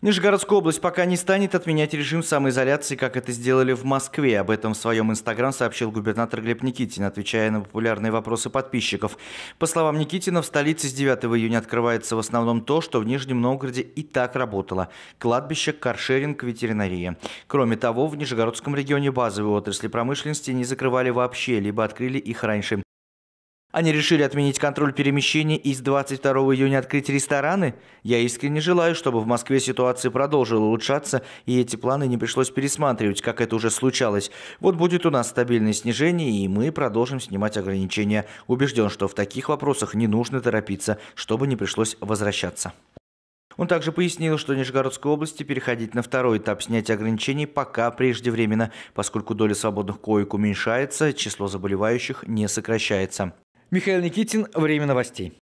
Нижегородская область пока не станет отменять режим самоизоляции, как это сделали в Москве. Об этом в своем инстаграм сообщил губернатор Глеб Никитин, отвечая на популярные вопросы подписчиков. По словам Никитина, в столице с 9 июня открывается в основном то, что в Нижнем Новгороде и так работало – кладбище, каршеринг, ветеринария. Кроме того, в Нижегородском регионе базовые отрасли промышленности не закрывали вообще, либо открыли их раньше. Они решили отменить контроль перемещений и с 22 июня открыть рестораны? Я искренне желаю, чтобы в Москве ситуация продолжила улучшаться, и эти планы не пришлось пересматривать, как это уже случалось. Вот будет у нас стабильное снижение, и мы продолжим снимать ограничения. Убежден, что в таких вопросах не нужно торопиться, чтобы не пришлось возвращаться. Он также пояснил, что в Нижегородской области переходить на второй этап снятия ограничений пока преждевременно, поскольку доля свободных коек уменьшается, число заболевающих не сокращается. Михаил Никитин, время новостей.